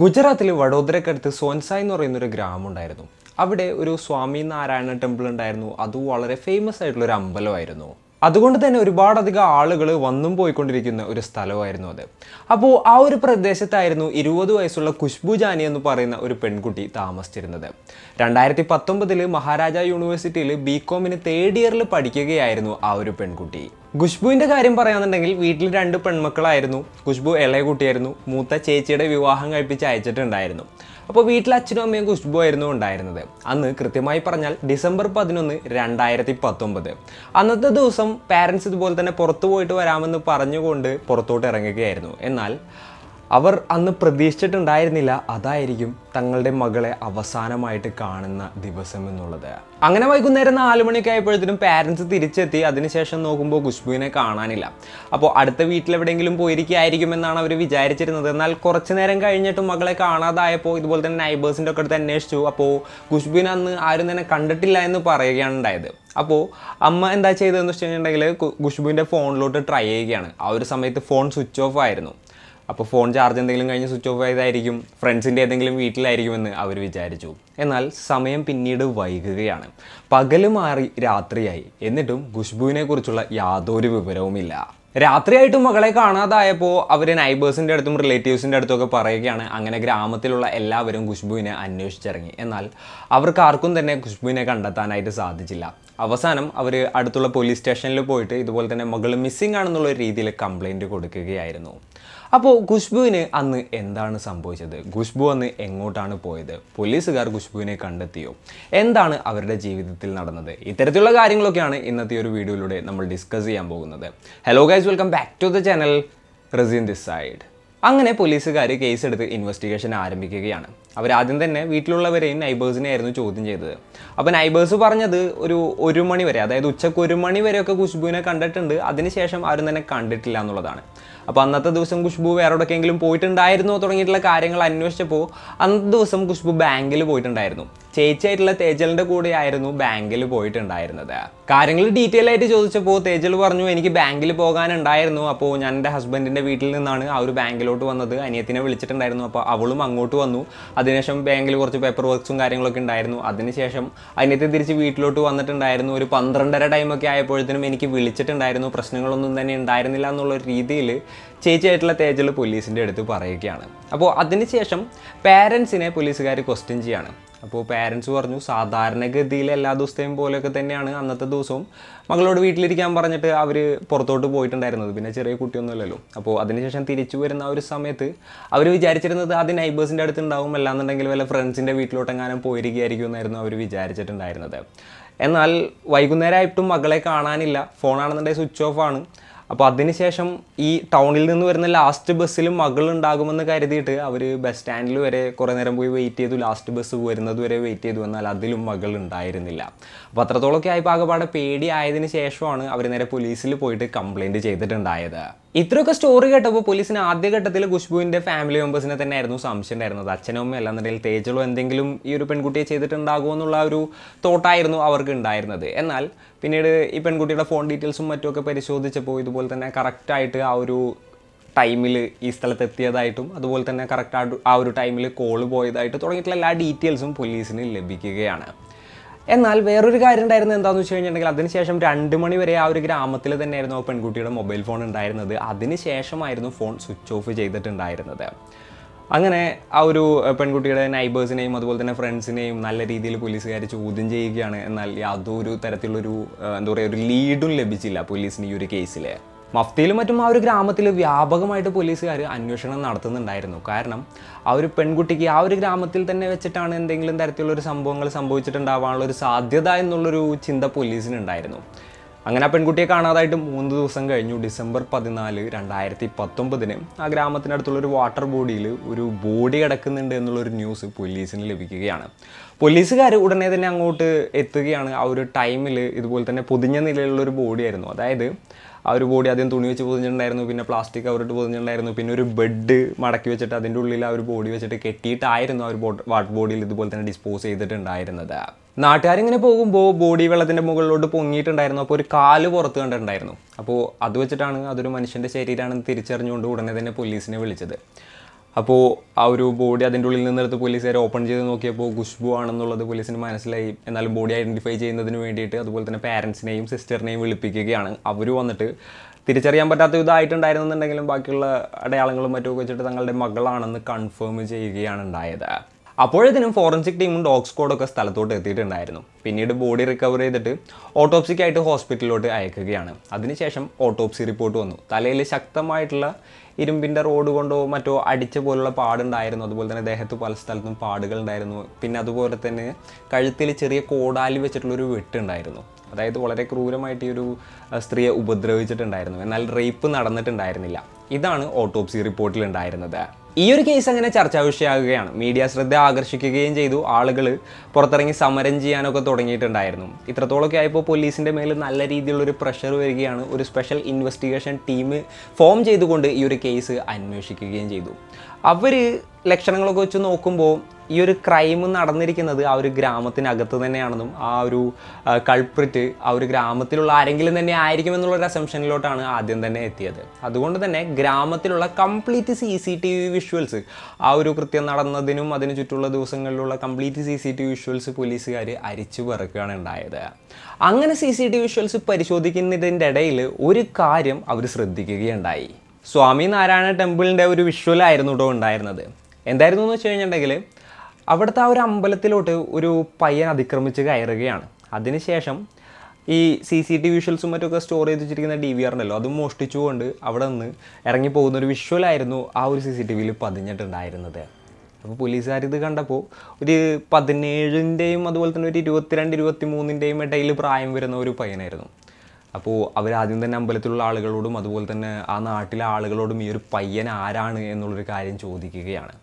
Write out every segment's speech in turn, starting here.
ഗുജറാത്തിൽ വഡോദരക്കടുത്ത് സോൻസായ് എന്ന് പറയുന്നൊരു ഗ്രാമമുണ്ടായിരുന്നു അവിടെ ഒരു സ്വാമി നാരായണ ടെമ്പിൾ ഉണ്ടായിരുന്നു അത് വളരെ ഫേമസ് ആയിട്ടുള്ള ഒരു അമ്പലമായിരുന്നു അതുകൊണ്ട് തന്നെ ഒരുപാടധികം ആളുകൾ വന്നും പോയിക്കൊണ്ടിരിക്കുന്ന ഒരു സ്ഥലമായിരുന്നു അത് അപ്പോൾ ആ ഒരു പ്രദേശത്തായിരുന്നു ഇരുപത് വയസ്സുള്ള ഖുഷ്ബു ജാനി എന്ന് പറയുന്ന ഒരു പെൺകുട്ടി താമസിച്ചിരുന്നത് രണ്ടായിരത്തി പത്തൊമ്പതിൽ മഹാരാജ യൂണിവേഴ്സിറ്റിയിൽ ബി കോമിന് തേർഡ് ഇയറിൽ പഠിക്കുകയായിരുന്നു ആ ഒരു പെൺകുട്ടി ഖുഷ്ബുവിൻ്റെ കാര്യം പറയാന്നുണ്ടെങ്കിൽ വീട്ടിൽ രണ്ട് പെൺമക്കളായിരുന്നു ഖുഷ്ബു ഇളയ കുട്ടിയായിരുന്നു മൂത്ത ചേച്ചിയുടെ വിവാഹം കഴിപ്പിച്ച് അയച്ചിട്ടുണ്ടായിരുന്നു അപ്പോൾ വീട്ടിൽ അച്ഛനും അമ്മയും ഖുഷ്ബു ആയിരുന്നു ഉണ്ടായിരുന്നത് അന്ന് കൃത്യമായി പറഞ്ഞാൽ ഡിസംബർ പതിനൊന്ന് രണ്ടായിരത്തി പത്തൊമ്പത് അന്നത്തെ ദിവസം പാരൻസ് ഇതുപോലെ തന്നെ പുറത്തു പോയിട്ട് വരാമെന്ന് പറഞ്ഞുകൊണ്ട് പുറത്തോട്ട് ഇറങ്ങുകയായിരുന്നു എന്നാൽ അവർ അന്ന് പ്രതീക്ഷിച്ചിട്ടുണ്ടായിരുന്നില്ല അതായിരിക്കും തങ്ങളുടെ മകളെ അവസാനമായിട്ട് കാണുന്ന ദിവസം എന്നുള്ളത് അങ്ങനെ വൈകുന്നേരം നാല് മണിയൊക്കെ ആയപ്പോഴത്തേനും പാരൻസ് തിരിച്ചെത്തി അതിനുശേഷം നോക്കുമ്പോൾ ഖുഷ്ബുവിനെ കാണാനില്ല അപ്പോൾ അടുത്ത വീട്ടിലെവിടെയെങ്കിലും പോയിരിക്കുകയായിരിക്കും എന്നാണ് അവർ വിചാരിച്ചിരുന്നത് എന്നാൽ കുറച്ച് നേരം കഴിഞ്ഞിട്ട് മകളെ കാണാതായപ്പോൾ ഇതുപോലെ തന്നെ നൈബേഴ്സിൻ്റെ ഒക്കെ അടുത്ത് അന്വേഷിച്ചു അപ്പോൾ ഖുഷ്ബുവിനെ അന്ന് ആരും തന്നെ കണ്ടിട്ടില്ല എന്ന് പറയുകയാണ് ഉണ്ടായത് അപ്പോൾ അമ്മ എന്താ ചെയ്തതെന്ന് വെച്ചിട്ടുണ്ടെങ്കിൽ ഖുഷ്ബുവിൻ്റെ ഫോണിലോട്ട് ട്രൈ ചെയ്യുകയാണ് ആ ഒരു സമയത്ത് ഫോൺ സ്വിച്ച് ഓഫ് ആയിരുന്നു അപ്പോൾ ഫോൺ ചാർജ് എന്തെങ്കിലും കഴിഞ്ഞ് സ്വിച്ച് ഓഫ് ആയതായിരിക്കും ഫ്രണ്ട്സിൻ്റെ ഏതെങ്കിലും വീട്ടിലായിരിക്കുമെന്ന് അവർ വിചാരിച്ചു എന്നാൽ സമയം പിന്നീട് വൈകുകയാണ് പകൽ മാറി രാത്രിയായി എന്നിട്ടും ഖുഷ്ബുവിനെ കുറിച്ചുള്ള യാതൊരു വിവരവുമില്ല രാത്രിയായിട്ട് മകളെ കാണാതായപ്പോൾ അവർ നൈബേഴ്സിൻ്റെ അടുത്തും റിലേറ്റീവ്സിൻ്റെ അടുത്തൊക്കെ പറയുകയാണ് അങ്ങനെ ഗ്രാമത്തിലുള്ള എല്ലാവരും ഖുഷ്ബുവിനെ അന്വേഷിച്ചിറങ്ങി എന്നാൽ അവർക്ക് ആർക്കും തന്നെ ഖുഷ്ബുവിനെ കണ്ടെത്താനായിട്ട് സാധിച്ചില്ല അവസാനം അവർ അടുത്തുള്ള പോലീസ് സ്റ്റേഷനിൽ പോയിട്ട് ഇതുപോലെ തന്നെ മകൾ മിസ്സിംഗ് ആണെന്നുള്ള രീതിയിൽ കംപ്ലയിൻറ്റ് കൊടുക്കുകയായിരുന്നു അപ്പോൾ ഖുഷ്ബുവിന് അന്ന് എന്താണ് സംഭവിച്ചത് ഖുഷ്ബു അന്ന് എങ്ങോട്ടാണ് പോയത് പോലീസുകാർ ഖുഷ്ബുവിനെ കണ്ടെത്തിയോ എന്താണ് അവരുടെ ജീവിതത്തിൽ നടന്നത് ഇത്തരത്തിലുള്ള കാര്യങ്ങളൊക്കെയാണ് ഇന്നത്തെ ഒരു വീഡിയോയിലൂടെ നമ്മൾ ഡിസ്കസ് ചെയ്യാൻ പോകുന്നത് hello guys welcome back to the channel റെസിൻ ദിസ് സൈഡ് അങ്ങനെ പോലീസുകാർ കേസെടുത്ത് ഇൻവെസ്റ്റിഗേഷൻ ആരംഭിക്കുകയാണ് അവരാദ്യം തന്നെ വീട്ടിലുള്ളവരെയും നൈബേഴ്സിനെയായിരുന്നു ചോദ്യം ചെയ്തത് അപ്പോൾ നൈബേഴ്സ് പറഞ്ഞത് ഒരു ഒരു മണി വരെ അതായത് ഉച്ചയ്ക്ക് ഒരു മണി വരെയൊക്കെ ഖുഷ്ബുവിനെ കണ്ടിട്ടുണ്ട് അതിനുശേഷം ആരും തന്നെ കണ്ടിട്ടില്ല എന്നുള്ളതാണ് അപ്പോൾ അന്നത്തെ ദിവസം ഖുഷ്ബു വേറെ എവിടെക്കെങ്കിലും പോയിട്ടുണ്ടായിരുന്നോ തുടങ്ങിയിട്ടുള്ള കാര്യങ്ങൾ അന്വേഷിച്ചപ്പോൾ അന്നത്തെ ദിവസം ഖുഷ്ബു ബാങ്കിൽ പോയിട്ടുണ്ടായിരുന്നു ചേച്ചിയായിട്ടുള്ള തേജലിന്റെ കൂടെ ആയിരുന്നു ബാങ്കിൽ പോയിട്ടുണ്ടായിരുന്നത് കാര്യങ്ങൾ ഡീറ്റെയിൽ ആയിട്ട് ചോദിച്ചപ്പോൾ തേജൽ പറഞ്ഞു എനിക്ക് ബാങ്കിൽ പോകാനുണ്ടായിരുന്നു അപ്പോൾ ഞാൻ എൻ്റെ ഹസ്ബൻഡിൻ്റെ വീട്ടിൽ നിന്നാണ് ആ ഒരു ബാങ്കിലോട്ട് വന്നത് അനിയത്തിനെ വിളിച്ചിട്ടുണ്ടായിരുന്നു അപ്പോൾ അവളും അങ്ങോട്ട് വന്നു അതിനുശേഷം ബാങ്കിൽ കുറച്ച് പേപ്പർ വർക്ക്സും കാര്യങ്ങളൊക്കെ ഉണ്ടായിരുന്നു അതിനുശേഷം അനിയത്തെ തിരിച്ച് വീട്ടിലോട്ട് വന്നിട്ടുണ്ടായിരുന്നു ഒരു പന്ത്രണ്ടര ടൈമൊക്കെ ആയപ്പോഴത്തേനും എനിക്ക് വിളിച്ചിട്ടുണ്ടായിരുന്നു പ്രശ്നങ്ങളൊന്നും തന്നെ ഉണ്ടായിരുന്നില്ല എന്നുള്ള രീതിയിൽ ചേച്ചിയായിട്ടുള്ള തേജൽ പോലീസിൻ്റെ അടുത്ത് പറയുകയാണ് അപ്പോൾ അതിനുശേഷം പേരൻസിനെ പോലീസുകാർ ക്വസ്റ്റ്യൻ ചെയ്യാണ് അപ്പോൾ പേരൻസ് പറഞ്ഞു സാധാരണഗതിയിൽ എല്ലാ ദിവസത്തെയും പോലെയൊക്കെ തന്നെയാണ് അന്നത്തെ ദിവസവും മകളോട് വീട്ടിലിരിക്കാൻ പറഞ്ഞിട്ട് അവർ പുറത്തോട്ട് പോയിട്ടുണ്ടായിരുന്നത് പിന്നെ ചെറിയ കുട്ടിയൊന്നുമല്ലല്ലോ അപ്പോൾ അതിനുശേഷം തിരിച്ചു വരുന്ന ആ ഒരു സമയത്ത് അവർ വിചാരിച്ചിരുന്നത് അത് നൈബേഴ്സിൻ്റെ അടുത്ത് ഉണ്ടാവും അല്ലാന്നുണ്ടെങ്കിൽ വല്ല ഫ്രണ്ട്സിൻ്റെ വീട്ടിലോട്ടെങ്ങാനും പോയിരിക്കുകയായിരിക്കും എന്നായിരുന്നു അവർ വിചാരിച്ചിട്ടുണ്ടായിരുന്നത് എന്നാൽ വൈകുന്നേരമായിട്ടും മകളെ കാണാനില്ല ഫോണാണെന്നുണ്ടെങ്കിൽ സ്വിച്ച് ഓഫ് ആണ് അപ്പോൾ അതിനുശേഷം ഈ ടൗണിൽ നിന്ന് വരുന്ന ലാസ്റ്റ് ബസ്സിൽ മകളുണ്ടാകുമെന്ന് കരുതിയിട്ട് അവർ ബസ് സ്റ്റാൻഡിൽ വരെ കുറേ നേരം പോയി വെയിറ്റ് ചെയ്തു ലാസ്റ്റ് ബസ് വരുന്നത് വരെ വെയിറ്റ് ചെയ്തു എന്നാൽ അതിലും മകൾ ഉണ്ടായിരുന്നില്ല അപ്പോൾ അത്രത്തോളമൊക്കെ ആയി പാകപാടെ പേടിയായതിനു ശേഷമാണ് അവർ നേരെ പോലീസിൽ പോയിട്ട് കംപ്ലയിൻറ്റ് ചെയ്തിട്ടുണ്ടായത് ഇത്രയൊക്കെ സ്റ്റോറി കേട്ടപ്പോൾ പോലീസിന് ആദ്യഘട്ടത്തിൽ ഖുഷ്ബുവിൻ്റെ ഫാമിലി മെമ്പേഴ്സിനെ ആയിരുന്നു സംശയം ഉണ്ടായിരുന്നത് അച്ഛനും അമ്മയും അല്ലാന്നുണ്ടെങ്കിൽ തേജളോ എന്തെങ്കിലും ഈ ഒരു പെൺകുട്ടിയെ ചെയ്തിട്ടുണ്ടാകുമോ എന്നുള്ള ഒരു തോട്ടായിരുന്നു അവർക്ക് ഉണ്ടായിരുന്നത് എന്നാൽ പിന്നീട് ഈ പെൺകുട്ടിയുടെ ഫോൺ ഡീറ്റെയിൽസും മറ്റുമൊക്കെ പരിശോധിച്ചപ്പോൾ ഇതുപോലെ തന്നെ കറക്റ്റായിട്ട് ആ ഒരു ടൈമിൽ ഈ സ്ഥലത്ത് എത്തിയതായിട്ടും അതുപോലെ തന്നെ കറക്റ്റ് ആ ഒരു ടൈമിൽ കോൾ പോയതായിട്ട് തുടങ്ങിയിട്ടുള്ള എല്ലാ ഡീറ്റെയിൽസും പോലീസിന് ലഭിക്കുകയാണ് എന്നാൽ വേറൊരു കാര്യം ഉണ്ടായിരുന്നത് എന്താണെന്ന് വെച്ച് കഴിഞ്ഞിട്ടുണ്ടെങ്കിൽ അതിനുശേഷം രണ്ട് മണി വരെ ആ ഒരു ഗ്രാമത്തിൽ തന്നെയായിരുന്നു ആ പെൺകുട്ടിയുടെ മൊബൈൽ ഫോൺ ഉണ്ടായിരുന്നത് അതിനുശേഷമായിരുന്നു ഫോൺ സ്വിച്ച് ഓഫ് ചെയ്തിട്ടുണ്ടായിരുന്നത് അങ്ങനെ ആ ഒരു പെൺകുട്ടിയുടെ നൈബേഴ്സിനെയും അതുപോലെ തന്നെ ഫ്രണ്ട്സിനെയും നല്ല രീതിയിൽ പോലീസുകാർ ചോദ്യം ചെയ്യുകയാണ് എന്നാൽ യാതൊരു തരത്തിലുള്ളൊരു എന്താ പറയുക ഒരു ലീഡും ലഭിച്ചില്ല പോലീസിന് ഈ ഒരു കേസിൽ മഫ്തിയിലും മറ്റും ആ ഒരു ഗ്രാമത്തിൽ വ്യാപകമായിട്ട് പോലീസുകാർ അന്വേഷണം നടത്തുന്നുണ്ടായിരുന്നു കാരണം ആ ഒരു പെൺകുട്ടിക്ക് ആ ഒരു ഗ്രാമത്തിൽ തന്നെ വെച്ചിട്ടാണ് എന്തെങ്കിലും തരത്തിലുള്ള ഒരു സംഭവങ്ങൾ സംഭവിച്ചിട്ടുണ്ടാവാനുള്ള ഒരു സാധ്യത എന്നുള്ളൊരു ചിന്ത പോലീസിനുണ്ടായിരുന്നു അങ്ങനെ ആ പെൺകുട്ടിയെ കാണാതായിട്ട് മൂന്ന് ദിവസം കഴിഞ്ഞു ഡിസംബർ പതിനാല് രണ്ടായിരത്തി പത്തൊമ്പതിന് ആ ഗ്രാമത്തിനടുത്തുള്ള ഒരു വാട്ടർ ബോഡിയിൽ ഒരു ബോഡി കിടക്കുന്നുണ്ട് എന്നുള്ളൊരു ന്യൂസ് പോലീസിന് ലഭിക്കുകയാണ് പോലീസുകാർ ഉടനെ തന്നെ അങ്ങോട്ട് എത്തുകയാണ് ആ ഒരു ടൈമിൽ ഇതുപോലെ തന്നെ പൊതിഞ്ഞ നിലയിലുള്ള ഒരു ബോഡിയായിരുന്നു അതായത് ആ ഒരു ബോഡി ആദ്യം തുണി വെച്ച് പൊതിഞ്ഞിട്ടുണ്ടായിരുന്നു പിന്നെ പ്ലാസ്റ്റിക് കവറിട്ട് പൊതിഞ്ഞിട്ടുണ്ടായിരുന്നു പിന്നെ ഒരു ബെഡ് മടക്കി വെച്ചിട്ട് അതിൻ്റെ ഉള്ളിൽ ആ ഒരു ബോഡി വെച്ചിട്ട് കെട്ടിയിട്ടായിരുന്നു ആ ഒരു വാട്ട് ബോഡിയിൽ ഇതുപോലെ തന്നെ ഡിസ്പോസ് ചെയ്തിട്ടുണ്ടായിരുന്നത് നാട്ടുകാരിങ്ങനെ പോകുമ്പോൾ ബോഡി വെള്ളത്തിൻ്റെ മുകളിലോട്ട് പൊങ്ങിയിട്ടുണ്ടായിരുന്നു അപ്പോൾ ഒരു കാല് പുറത്ത് കണ്ടിട്ടുണ്ടായിരുന്നു അപ്പോൾ അത് വെച്ചിട്ടാണ് അതൊരു മനുഷ്യൻ്റെ ശരീരമാണെന്ന് തിരിച്ചറിഞ്ഞുകൊണ്ട് ഉടനെ തന്നെ പോലീസിനെ വിളിച്ചത് അപ്പോൾ ആ ഒരു ബോഡി അതിൻ്റെ ഉള്ളിൽ നിന്നെടുത്ത് പോലീസുകാർ ഓപ്പൺ ചെയ്ത് നോക്കിയപ്പോൾ ഖുഷ്ബു ആണെന്നുള്ളത് പോലീസിന് മനസ്സിലായി എന്നാലും ബോഡി ഐഡൻറ്റിഫൈ ചെയ്യുന്നതിന് വേണ്ടിയിട്ട് അതുപോലെ തന്നെ പാരൻസിനെയും സിസ്റ്ററിനെയും വിളിപ്പിക്കുകയാണ് അവർ വന്നിട്ട് തിരിച്ചറിയാൻ പറ്റാത്ത ഇതായിട്ടുണ്ടായിരുന്നുണ്ടെങ്കിലും ബാക്കിയുള്ള അടയാളങ്ങളും മറ്റും വെച്ചിട്ട് തങ്ങളുടെ മകളാണെന്ന് കൺഫേം ചെയ്യുകയാണ് ഉണ്ടായത് അപ്പോഴേക്കും ഫോറൻസിക് ടീമും ഡോഗ് സ്ക്വാഡൊക്കെ സ്ഥലത്തോട്ട് എത്തിയിട്ടുണ്ടായിരുന്നു പിന്നീട് ബോഡി റിക്കവർ ചെയ്തിട്ട് ഓട്ടോപ്സിക്കായിട്ട് ഹോസ്പിറ്റലിലോട്ട് അയക്കുകയാണ് അതിനുശേഷം ഓട്ടോപ്സി റിപ്പോർട്ട് വന്നു തലയിൽ ശക്തമായിട്ടുള്ള ഇരുമ്പിൻ്റെ റോഡ് കൊണ്ടോ മറ്റോ അടിച്ച പോലുള്ള പാടുണ്ടായിരുന്നു അതുപോലെ തന്നെ ദേഹത്ത് പല സ്ഥലത്തും പാടുകൾ ഉണ്ടായിരുന്നു പിന്നെ അതുപോലെ തന്നെ കഴുത്തിൽ ചെറിയ കോടാലി വെച്ചിട്ടുള്ളൊരു വെട്ടുണ്ടായിരുന്നു അതായത് വളരെ ക്രൂരമായിട്ട് ഈ ഒരു സ്ത്രീയെ ഉപദ്രവിച്ചിട്ടുണ്ടായിരുന്നു എന്നാൽ റേപ്പ് നടന്നിട്ടുണ്ടായിരുന്നില്ല ഇതാണ് ഓട്ടോപ്സി റിപ്പോർട്ടിൽ ഉണ്ടായിരുന്നത് ഈ ഒരു കേസ് അങ്ങനെ ചർച്ചാ വിഷയമാകുകയാണ് മീഡിയ ശ്രദ്ധ ആകർഷിക്കുകയും ചെയ്തു ആളുകൾ പുറത്തിറങ്ങി സമരം ചെയ്യാനൊക്കെ തുടങ്ങിയിട്ടുണ്ടായിരുന്നു ഇത്രത്തോളമൊക്കെ ആയപ്പോൾ പോലീസിൻ്റെ മേൽ നല്ല രീതിയിലുള്ളൊരു പ്രഷർ വരികയാണ് ഒരു സ്പെഷ്യൽ ഇൻവെസ്റ്റിഗേഷൻ ടീം ഫോം ചെയ്തുകൊണ്ട് ഈ ഒരു കേസ് അന്വേഷിക്കുകയും ചെയ്തു അവർ ലക്ഷണങ്ങളൊക്കെ വെച്ച് നോക്കുമ്പോൾ ഈ ഒരു ക്രൈം നടന്നിരിക്കുന്നത് ആ ഒരു ഗ്രാമത്തിനകത്ത് തന്നെയാണെന്നും ആ ഒരു കൾപ്രിറ്റ് ആ ഒരു ഗ്രാമത്തിലുള്ള ആരെങ്കിലും തന്നെ ആയിരിക്കും എന്നുള്ള ഒരു അസംഷനിലോട്ടാണ് ആദ്യം തന്നെ എത്തിയത് അതുകൊണ്ട് തന്നെ ഗ്രാമത്തിലുള്ള complete C C T V visuals ആ ഒരു കൃത്യം നടന്നതിനും അതിന് ചുറ്റുള്ള ദിവസങ്ങളിലുള്ള complete C C T V visuals പോലീസുകാർ അരിച്ചു പറക്കുകയാണ് ഉണ്ടായത് അങ്ങനെ C C T V visuals പരിശോധിക്കുന്നതിൻ്റെ ഇടയിൽ ഒരു കാര്യം അവർ ശ്രദ്ധിക്കുകയുണ്ടായി സ്വാമിനാരായണ ടെമ്പിളിൻ്റെ ഒരു വിഷ്വലായിരുന്നു കേട്ടോ ഉണ്ടായിരുന്നത് എന്തായിരുന്നു എന്ന് വെച്ച് കഴിഞ്ഞിട്ടുണ്ടെങ്കിൽ അവിടുത്തെ ആ ഒരു അമ്പലത്തിലോട്ട് ഒരു പയ്യൻ അതിക്രമിച്ച് കയറുകയാണ് അതിനുശേഷം ഈ സി സി ടി വിഷ്വൽസും മറ്റൊക്കെ സ്റ്റോർ ചെയ്ത് വെച്ചിരിക്കുന്ന ടി വി ആർ ഉണ്ടല്ലോ അത് മോഷ്ടിച്ചുകൊണ്ട് അവിടെ നിന്ന് ഇറങ്ങി പോകുന്ന ഒരു വിഷ്വലായിരുന്നു ആ ഒരു സി സി ടി വിയിൽ പതിഞ്ഞിട്ടുണ്ടായിരുന്നത് അപ്പോൾ പോലീസുകാർ ഇത് കണ്ടപ്പോൾ ഒരു പതിനേഴിൻ്റെയും അതുപോലെ തന്നെ ഒരു ഇരുപത്തിരണ്ട് ഇരുപത്തി മൂന്നിൻ്റെയും ഇടയിൽ പ്രായം വരുന്ന ഒരു പയ്യനായിരുന്നു അപ്പോൾ അവരാദ്യം തന്നെ അമ്പലത്തിലുള്ള ആളുകളോടും അതുപോലെ തന്നെ ആ നാട്ടിലെ ആളുകളോടും ഈ ഒരു പയ്യൻ ആരാണ് എന്നുള്ളൊരു കാര്യം ചോദിക്കുകയാണ്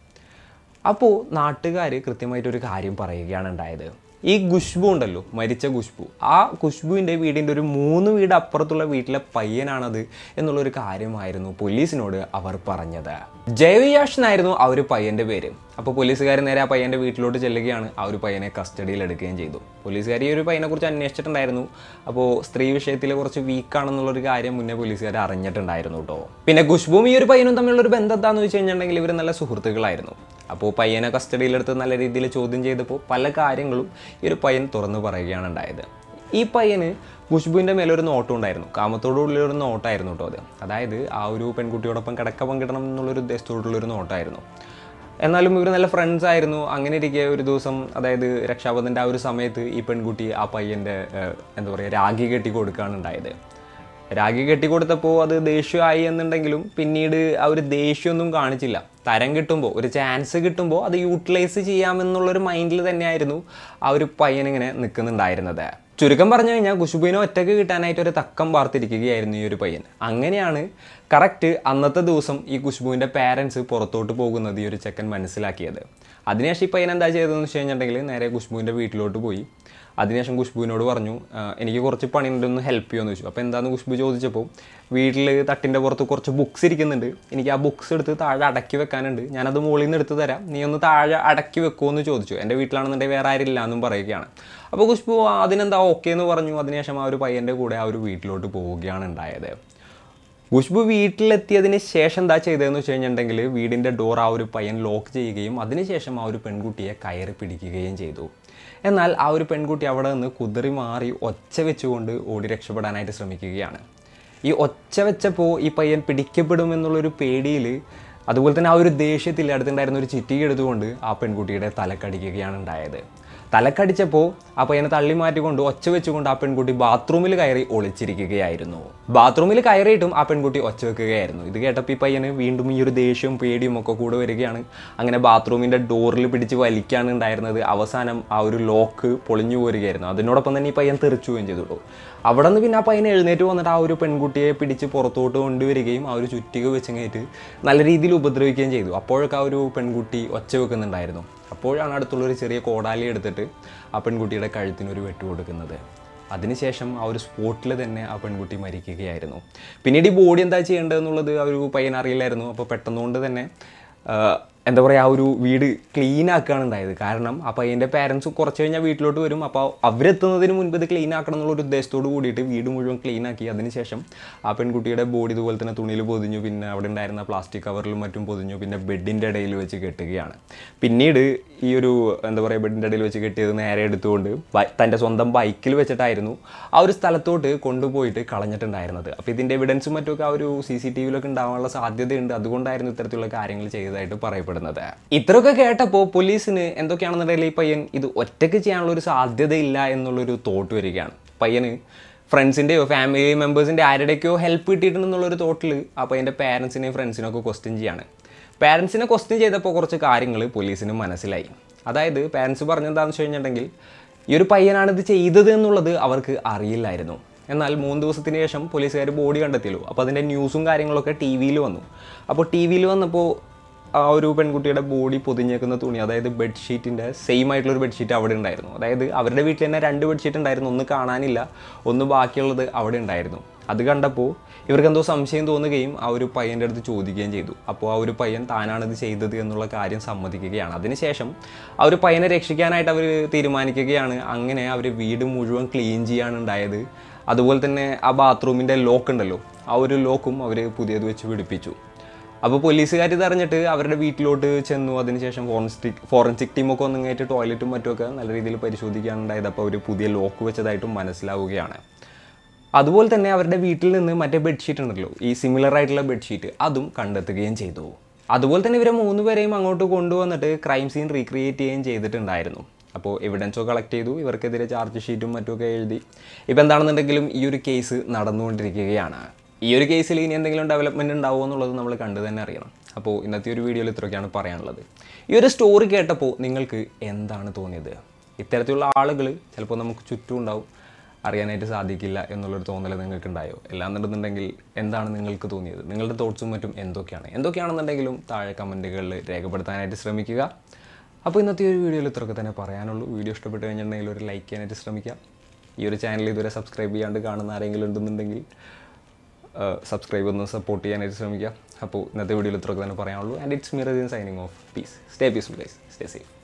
അപ്പോൾ നാട്ടുകാർ കൃത്യമായിട്ടൊരു കാര്യം പറയുകയാണ് ഉണ്ടായത് ഈ ഖുഷ്ബു ഉണ്ടല്ലോ മരിച്ച ഖുഷ്ബു ആ ഖുഷ്ബുവിൻ്റെ വീടിൻ്റെ ഒരു മൂന്ന് വീട് അപ്പുറത്തുള്ള വീട്ടിലെ പയ്യനാണത് എന്നുള്ളൊരു കാര്യമായിരുന്നു പോലീസിനോട് അവർ പറഞ്ഞത് ജയവിയാഷ് എന്നായിരുന്നു ആ ഒരു പയ്യൻ്റെ പേര് അപ്പോൾ പോലീസുകാർ നേരെ ആ പയ്യൻ്റെ വീട്ടിലോട്ട് ചെല്ലുകയാണ് ആ ഒരു പയ്യനെ കസ്റ്റഡിയിൽ എടുക്കുകയും ചെയ്തു പോലീസുകാർ ഈ ഒരു പയ്യനെക്കുറിച്ച് അന്വേഷിച്ചിട്ടുണ്ടായിരുന്നു അപ്പോൾ സ്ത്രീ വിഷയത്തിൽ കുറച്ച് വീക്കാണെന്നുള്ളൊരു കാര്യം മുന്നേ പോലീസുകാർ അറിഞ്ഞിട്ടുണ്ടായിരുന്നു കേട്ടോ പിന്നെ ഖുഷ്ബുവും ഈ ഒരു പയ്യനും തമ്മിലുള്ള ഒരു ബന്ധം എന്താണെന്ന് വെച്ച് കഴിഞ്ഞിട്ടുണ്ടെങ്കിൽ ഇവർ നല്ല സുഹൃത്തുക്കളായിരുന്നു അപ്പോൾ പയ്യനെ കസ്റ്റഡിയിലെടുത്ത് നല്ല രീതിയിൽ ചോദ്യം ചെയ്തപ്പോൾ പല കാര്യങ്ങളും ഈ ഒരു പയ്യൻ തുറന്നു പറയുകയാണ് ഉണ്ടായത് ഈ പയ്യന് ഖുഷ്ബുവിൻ്റെ മേലൊരു നോട്ടം ഉണ്ടായിരുന്നു കാമത്തോടുള്ളിലൊരു നോട്ടായിരുന്നു കേട്ടോ അത് അതായത് ആ ഒരു പെൺകുട്ടിയോടൊപ്പം കിടക്ക പങ്കിടണം എന്നുള്ളൊരു ഉദ്ദേശത്തോടുള്ളൊരു നോട്ടായിരുന്നു എന്നാലും ഇവർ നല്ല ഫ്രണ്ട്സ് ആയിരുന്നു അങ്ങനെ ഇരിക്കെ ഒരു ദിവസം അതായത് രക്ഷാബന്ധൻ്റെ ആ ഒരു സമയത്ത് ഈ പെൺകുട്ടി ആ പയ്യൻ്റെ എന്താ പറയുക രാഗി കെട്ടി കൊടുക്കുകയാണ് ഉണ്ടായത് രാഗി കെട്ടി കൊടുത്തപ്പോൾ അത് ദേഷ്യമായി എന്നുണ്ടെങ്കിലും പിന്നീട് ആ ഒരു ദേഷ്യമൊന്നും കാണിച്ചില്ല തരം കിട്ടുമ്പോൾ ഒരു ചാൻസ് കിട്ടുമ്പോൾ അത് യൂട്ടിലൈസ് ചെയ്യാമെന്നുള്ളൊരു മൈൻഡിൽ തന്നെയായിരുന്നു ആ ഒരു പയ്യനിങ്ങനെ നിൽക്കുന്നുണ്ടായിരുന്നത് ചുരുക്കം പറഞ്ഞു കഴിഞ്ഞാൽ കുശുബിനെ ഒറ്റയ്ക്ക് കിട്ടാനായിട്ട് ഒരു തക്കം വാർത്തിരിക്കുകയായിരുന്നു ഈ ഒരു പയ്യൻ അങ്ങനെയാണ് കറക്റ്റ് അന്നത്തെ ദിവസം ഈ കുശുബുവിൻ്റെ പാരൻസ് പുറത്തോട്ട് പോകുന്നത് ഈ ഒരു ചെക്കൻ മനസ്സിലാക്കിയത് അതിനുശേഷം ഈ പയ്യൻ എന്താ ചെയ്തതെന്ന് വെച്ച് കഴിഞ്ഞിട്ടുണ്ടെങ്കിൽ നേരെ കുശുബുവിൻ്റെ വീട്ടിലോട്ട് പോയി അതിനുശേഷം ഖുഷ്ബുവിനോട് പറഞ്ഞു എനിക്ക് കുറച്ച് ഒന്ന് ഹെൽപ്പ് ചെയ്യുമെന്ന് ചോദിച്ചു അപ്പോൾ എന്താണെന്ന് ഖുഷ്ബു ചോദിച്ചപ്പോൾ വീട്ടിൽ തട്ടിൻ്റെ പുറത്ത് കുറച്ച് ബുക്സ് ഇരിക്കുന്നുണ്ട് എനിക്ക് ആ ബുക്സ് എടുത്ത് താഴെ അടക്കി വെക്കാനുണ്ട് ഞാനത് മുകളിൽ നിന്ന് എടുത്ത് തരാം നീ ഒന്ന് താഴെ അടക്കി വെക്കുമോ എന്ന് ചോദിച്ചു എൻ്റെ വീട്ടിലാണെന്നുണ്ടെങ്കിൽ വേറെ ആരില്ല എന്നും പറയുകയാണ് അപ്പോൾ ഖുഷ്ബു അതിനെന്താ ഓക്കെ എന്ന് പറഞ്ഞു അതിനുശേഷം ആ ഒരു പയ്യൻ്റെ കൂടെ ആ ഒരു വീട്ടിലോട്ട് പോവുകയാണ് ഉണ്ടായത് ഖുഷ്ബു വീട്ടിലെത്തിയതിന് ശേഷം എന്താ ചെയ്തതെന്ന് വെച്ച് കഴിഞ്ഞിട്ടുണ്ടെങ്കിൽ വീടിൻ്റെ ഡോർ ആ ഒരു പയ്യൻ ലോക്ക് ചെയ്യുകയും അതിനുശേഷം ആ ഒരു പെൺകുട്ടിയെ കയറി പിടിക്കുകയും ചെയ്തു എന്നാൽ ആ ഒരു പെൺകുട്ടി അവിടെ നിന്ന് കുതിറി മാറി ഒച്ച വെച്ചുകൊണ്ട് ഓടി രക്ഷപ്പെടാനായിട്ട് ശ്രമിക്കുകയാണ് ഈ ഒച്ച വെച്ചപ്പോൾ ഈ പയ്യൻ പിടിക്കപ്പെടുമെന്നുള്ളൊരു പേടിയിൽ അതുപോലെ തന്നെ ആ ഒരു ദേഷ്യത്തിൽ അടുത്തുണ്ടായിരുന്ന ഒരു ചിറ്റിക എടുത്തുകൊണ്ട് ആ പെൺകുട്ടിയുടെ തലക്കടിക്കുകയാണ് ഉണ്ടായത് തലക്കടിച്ചപ്പോൾ ആ പയ്യനെ തള്ളി മാറ്റിക്കൊണ്ട് ഒച്ച വെച്ചുകൊണ്ട് ആ പെൺകുട്ടി ബാത്റൂമിൽ കയറി ഒളിച്ചിരിക്കുകയായിരുന്നു ബാത്റൂമിൽ കയറിയിട്ടും ആ പെൺകുട്ടി ഒച്ച വെക്കുകയായിരുന്നു ഇത് കേട്ടപ്പോൾ ഈ പയ്യന് വീണ്ടും ഈ ഒരു ദേഷ്യവും പേടിയും ഒക്കെ കൂടെ വരികയാണ് അങ്ങനെ ബാത്റൂമിൻ്റെ ഡോറിൽ പിടിച്ച് വലിക്കുകയാണ് ഉണ്ടായിരുന്നത് അവസാനം ആ ഒരു ലോക്ക് പൊളിഞ്ഞു പോരുകയായിരുന്നു അതിനോടൊപ്പം തന്നെ ഈ പയ്യൻ തെറിച്ചുകയും ചെയ്തുള്ളൂ അവിടെ നിന്ന് പിന്നെ ആ പയ്യൻ എഴുന്നേറ്റ് വന്നിട്ട് ആ ഒരു പെൺകുട്ടിയെ പിടിച്ച് പുറത്തോട്ട് കൊണ്ടുവരികയും ആ ഒരു ചുറ്റിക വെച്ചങ്ങേറ്റ് നല്ല രീതിയിൽ ഉപദ്രവിക്കുകയും ചെയ്തു അപ്പോഴൊക്കെ ആ ഒരു പെൺകുട്ടി ഒച്ച വെക്കുന്നുണ്ടായിരുന്നു അപ്പോഴാണ് അടുത്തുള്ളൊരു ചെറിയ കോടാലി എടുത്തിട്ട് ആ പെൺകുട്ടിയുടെ കഴുത്തിനൊരു വെട്ട് കൊടുക്കുന്നത് അതിനുശേഷം ആ ഒരു സ്പോട്ടിൽ തന്നെ ആ പെൺകുട്ടി മരിക്കുകയായിരുന്നു പിന്നീട് ഈ ബോഡി എന്താ ചെയ്യേണ്ടതെന്നുള്ളത് ആ ഒരു പയ്യൻ അറിയില്ലായിരുന്നു അപ്പോൾ പെട്ടെന്നുകൊണ്ട് തന്നെ എന്താ പറയുക ആ ഒരു വീട് ക്ലീൻ ആക്കുകയാണ് ഉണ്ടായത് കാരണം അപ്പോൾ അതിൻ്റെ പേരൻസ് കുറച്ച് കഴിഞ്ഞാൽ വീട്ടിലോട്ട് വരും അപ്പോൾ അവരെത്തുന്നതിന് മുൻപ് ഇത് ക്ലീൻ ആക്കണം എന്നുള്ള ഒരു ഉദ്ദേശത്തോട് കൂടിയിട്ട് വീട് മുഴുവൻ ക്ലീൻ ആക്കി അതിനുശേഷം ആ പെൺകുട്ടിയുടെ ബോഡി ഇതുപോലെ തന്നെ തുണിയിൽ പൊതിഞ്ഞു പിന്നെ അവിടെ ഉണ്ടായിരുന്ന പ്ലാസ്റ്റിക് കവറിലും മറ്റും പൊതിഞ്ഞു പിന്നെ ബെഡിൻ്റെ ഇടയിൽ വെച്ച് കെട്ടുകയാണ് പിന്നീട് ഈ ഒരു എന്താ പറയുക ബെഡിൻ്റെ ഇടയിൽ വെച്ച് കെട്ടിയത് നേരെ എടുത്തുകൊണ്ട് തൻ്റെ സ്വന്തം ബൈക്കിൽ വെച്ചിട്ടായിരുന്നു ആ ഒരു സ്ഥലത്തോട്ട് കൊണ്ടുപോയിട്ട് കളഞ്ഞിട്ടുണ്ടായിരുന്നത് അപ്പോൾ ഇതിൻ്റെ എവിഡൻസും മറ്റുമൊക്കെ ആ ഒരു സി സി ടി വിയിലൊക്കെ ഉണ്ടാകാനുള്ള സാധ്യതയുണ്ട് അതുകൊണ്ടായിരുന്നു ഇത്തരത്തിലുള്ള കാര്യങ്ങൾ ചെയ്തതായിട്ട് പറയപ്പെടുന്നത് കാണപ്പെടുന്നത് ഇത്രയൊക്കെ കേട്ടപ്പോൾ പോലീസിന് എന്തൊക്കെയാണെന്നുണ്ടെങ്കിൽ ഈ പയ്യൻ ഇത് ഒറ്റയ്ക്ക് ചെയ്യാനുള്ള ഒരു സാധ്യതയില്ല എന്നുള്ളൊരു തോട്ട് വരികയാണ് പയ്യന് ഫ്രണ്ട്സിൻ്റെയോ ഫാമിലി മെമ്പേഴ്സിൻ്റെ ആരുടെയൊക്കെയോ ഹെൽപ്പ് കിട്ടിയിട്ടുണ്ടെന്നുള്ളൊരു തോട്ടിൽ ആ പയ്യൻ്റെ പാരൻസിനെയും ഫ്രണ്ട്സിനൊക്കെ ക്വസ്റ്റ്യൻ ചെയ്യാണ് പാരൻസിനെ ക്വസ്റ്റ്യൻ ചെയ്തപ്പോൾ കുറച്ച് കാര്യങ്ങൾ പോലീസിന് മനസ്സിലായി അതായത് പാരൻസ് പറഞ്ഞെന്താണെന്ന് വെച്ച് കഴിഞ്ഞിട്ടുണ്ടെങ്കിൽ ഈ ഒരു പയ്യനാണ് ഇത് ചെയ്തത് എന്നുള്ളത് അവർക്ക് അറിയില്ലായിരുന്നു എന്നാൽ മൂന്ന് ദിവസത്തിന് ശേഷം പോലീസുകാർ ബോഡി കണ്ടെത്തിയല്ലോ അപ്പോൾ അതിൻ്റെ ന്യൂസും കാര്യങ്ങളൊക്കെ ടി വിയിൽ വന്നു അപ്പോൾ ടി വിയിൽ വന്നപ്പോൾ ആ ഒരു പെൺകുട്ടിയുടെ ബോഡി പൊതിഞ്ഞേക്കുന്ന തുണി അതായത് ബെഡ്ഷീറ്റിൻ്റെ സെയിം ആയിട്ടുള്ള ഒരു ബെഡ്ഷീറ്റ് അവിടെ ഉണ്ടായിരുന്നു അതായത് അവരുടെ വീട്ടിൽ തന്നെ രണ്ട് ബെഡ്ഷീറ്റ് ഉണ്ടായിരുന്നു ഒന്ന് കാണാനില്ല ഒന്ന് ബാക്കിയുള്ളത് അവിടെ ഉണ്ടായിരുന്നു അത് കണ്ടപ്പോൾ ഇവർക്ക് എന്തോ സംശയം തോന്നുകയും ആ ഒരു പയ്യൻ്റെ അടുത്ത് ചോദിക്കുകയും ചെയ്തു അപ്പോൾ ആ ഒരു പയ്യൻ താനാണിത് ചെയ്തത് എന്നുള്ള കാര്യം സമ്മതിക്കുകയാണ് അതിനുശേഷം ആ ഒരു പയ്യനെ രക്ഷിക്കാനായിട്ട് അവർ തീരുമാനിക്കുകയാണ് അങ്ങനെ അവർ വീട് മുഴുവൻ ക്ലീൻ ചെയ്യാനുണ്ടായത് അതുപോലെ തന്നെ ആ ബാത്റൂമിൻ്റെ ലോക്ക് ഉണ്ടല്ലോ ആ ഒരു ലോക്കും അവർ പുതിയത് വെച്ച് പിടിപ്പിച്ചു അപ്പോൾ പോലീസുകാർ അറിഞ്ഞിട്ട് അവരുടെ വീട്ടിലോട്ട് ചെന്നു അതിനുശേഷം ഫോറൻസിക് ഫോറൻസിക് ടീമൊക്കെ ഒന്നുങ്ങായിട്ട് ടോയ്ലറ്റും മറ്റുമൊക്കെ നല്ല രീതിയിൽ പരിശോധിക്കാനുണ്ടായത് അപ്പോൾ ഒരു പുതിയ ലോക്ക് വെച്ചതായിട്ടും മനസ്സിലാവുകയാണ് അതുപോലെ തന്നെ അവരുടെ വീട്ടിൽ നിന്ന് മറ്റേ ബെഡ്ഷീറ്റ് ഉണ്ടല്ലോ ഈ സിമിലർ ആയിട്ടുള്ള ബെഡ്ഷീറ്റ് അതും കണ്ടെത്തുകയും ചെയ്തു അതുപോലെ തന്നെ ഇവരെ മൂന്ന് പേരെയും അങ്ങോട്ട് കൊണ്ടുവന്നിട്ട് ക്രൈം സീൻ റീക്രിയേറ്റ് ചെയ്യുകയും ചെയ്തിട്ടുണ്ടായിരുന്നു അപ്പോൾ എവിഡൻസോ കളക്ട് ചെയ്തു ഇവർക്കെതിരെ ചാർജ് ഷീറ്റും മറ്റുമൊക്കെ എഴുതി ഇപ്പോൾ എന്താണെന്നുണ്ടെങ്കിലും ഈ ഒരു കേസ് നടന്നുകൊണ്ടിരിക്കുകയാണ് ഈ ഒരു കേസിൽ ഇനി എന്തെങ്കിലും ഡെവലപ്മെൻറ്റ് ഉണ്ടാവുമോ എന്നുള്ളത് നമ്മൾ കണ്ടു തന്നെ അറിയണം അപ്പോൾ ഇന്നത്തെ ഒരു വീഡിയോയിൽ ഇത്രയൊക്കെയാണ് പറയാനുള്ളത് ഈ ഒരു സ്റ്റോറി കേട്ടപ്പോൾ നിങ്ങൾക്ക് എന്താണ് തോന്നിയത് ഇത്തരത്തിലുള്ള ആളുകൾ ചിലപ്പോൾ നമുക്ക് ചുറ്റും ഉണ്ടാവും അറിയാനായിട്ട് സാധിക്കില്ല എന്നുള്ളൊരു തോന്നൽ നിങ്ങൾക്ക് ഉണ്ടായോ എല്ലാന്നുണ്ടെന്നുണ്ടെങ്കിൽ എന്താണ് നിങ്ങൾക്ക് തോന്നിയത് നിങ്ങളുടെ തോട്ട്സും മറ്റും എന്തൊക്കെയാണ് എന്തൊക്കെയാണെന്നുണ്ടെങ്കിലും താഴെ കമൻറ്റുകളിൽ രേഖപ്പെടുത്താനായിട്ട് ശ്രമിക്കുക അപ്പോൾ ഇന്നത്തെ ഒരു വീഡിയോയിൽ ഇത്രയൊക്കെ തന്നെ പറയാനുള്ളൂ വീഡിയോ ഇഷ്ടപ്പെട്ട് കഴിഞ്ഞിട്ടുണ്ടെങ്കിൽ ഒരു ലൈക്ക് ചെയ്യാനായിട്ട് ശ്രമിക്കുക ഈ ഒരു ചാനൽ ഇതുവരെ സബ്സ്ക്രൈബ് ചെയ്യാണ്ട് കാണുന്ന ആരെങ്കിലും ഉണ്ടെന്നുണ്ടെങ്കിൽ സബ്സ്ക്രൈബ് ഒന്ന് സപ്പോർട്ട് ചെയ്യാനായിട്ട് ശ്രമിക്കുക അപ്പോൾ ഇന്നത്തെ വീഡിയോയിൽ ഇത്രയൊക്കെ തന്നെ പറയാനുള്ളൂ ആൻഡ് ഇറ്റ്സ് മിറജിൻ signing off peace stay peaceful guys stay safe